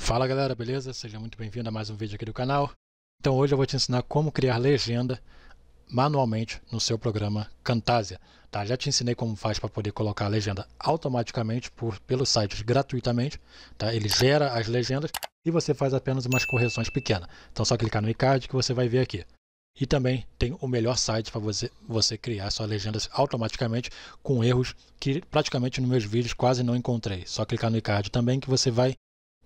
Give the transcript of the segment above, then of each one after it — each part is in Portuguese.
Fala galera, beleza? Seja muito bem-vindo a mais um vídeo aqui do canal. Então hoje eu vou te ensinar como criar legenda manualmente no seu programa Camtasia. Tá? Já te ensinei como faz para poder colocar a legenda automaticamente por, pelos sites gratuitamente. Tá? Ele gera as legendas e você faz apenas umas correções pequenas. Então é só clicar no iCard que você vai ver aqui. E também tem o melhor site para você, você criar suas legendas automaticamente com erros que praticamente nos meus vídeos quase não encontrei. Só clicar no iCard também que você vai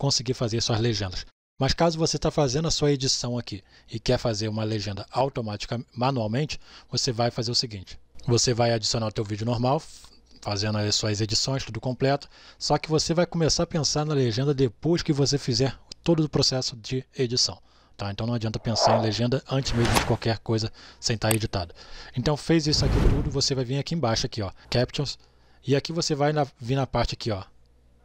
conseguir fazer suas legendas. Mas caso você está fazendo a sua edição aqui e quer fazer uma legenda automaticamente, manualmente, você vai fazer o seguinte. Você vai adicionar o teu vídeo normal, fazendo as suas edições, tudo completo, só que você vai começar a pensar na legenda depois que você fizer todo o processo de edição. Tá? Então não adianta pensar em legenda antes mesmo de qualquer coisa sem estar tá editado. Então fez isso aqui tudo, você vai vir aqui embaixo aqui, ó, Captions, e aqui você vai na, vir na parte aqui, ó,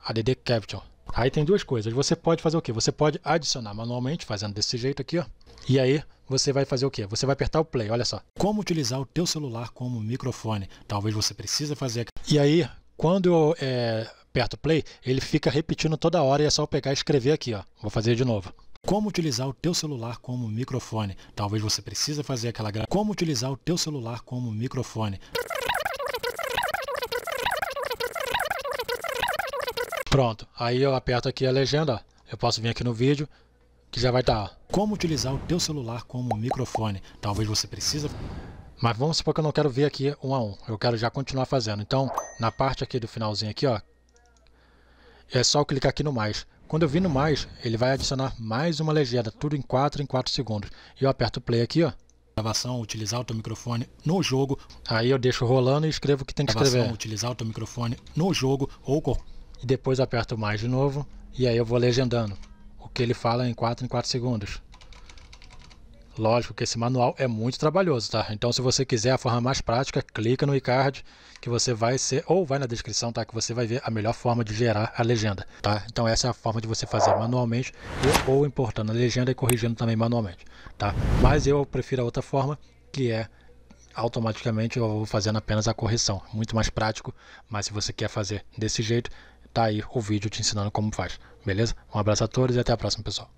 ADD Caption. Aí tem duas coisas. Você pode fazer o quê? Você pode adicionar manualmente, fazendo desse jeito aqui, ó. E aí você vai fazer o quê? Você vai apertar o play, olha só. Como utilizar o teu celular como microfone? Talvez você precisa fazer aqui. E aí, quando eu é, aperto play, ele fica repetindo toda hora e é só eu pegar e escrever aqui, ó. Vou fazer de novo. Como utilizar o teu celular como microfone? Talvez você precisa fazer aquela gra... Como utilizar o teu celular como microfone? Pronto, aí eu aperto aqui a legenda, eu posso vir aqui no vídeo, que já vai estar. Tá, como utilizar o teu celular como microfone, talvez você precisa... Mas vamos supor que eu não quero ver aqui um a um, eu quero já continuar fazendo. Então, na parte aqui do finalzinho aqui, ó, é só clicar aqui no mais. Quando eu vir no mais, ele vai adicionar mais uma legenda, tudo em 4 em 4 segundos. E eu aperto play aqui, ó. Gravação, utilizar o teu microfone no jogo. Aí eu deixo rolando e escrevo o que tem que Gravação, escrever. utilizar o teu microfone no jogo ou e depois aperto mais de novo e aí eu vou legendando o que ele fala em 4 em 4 segundos. Lógico que esse manual é muito trabalhoso, tá? Então se você quiser a forma mais prática, clica no iCard que você vai ser, ou vai na descrição, tá? Que você vai ver a melhor forma de gerar a legenda, tá? Então essa é a forma de você fazer manualmente ou, ou importando a legenda e corrigindo também manualmente, tá? Mas eu prefiro a outra forma, que é automaticamente eu vou fazendo apenas a correção. Muito mais prático, mas se você quer fazer desse jeito, tá aí o vídeo te ensinando como faz. Beleza? Um abraço a todos e até a próxima, pessoal.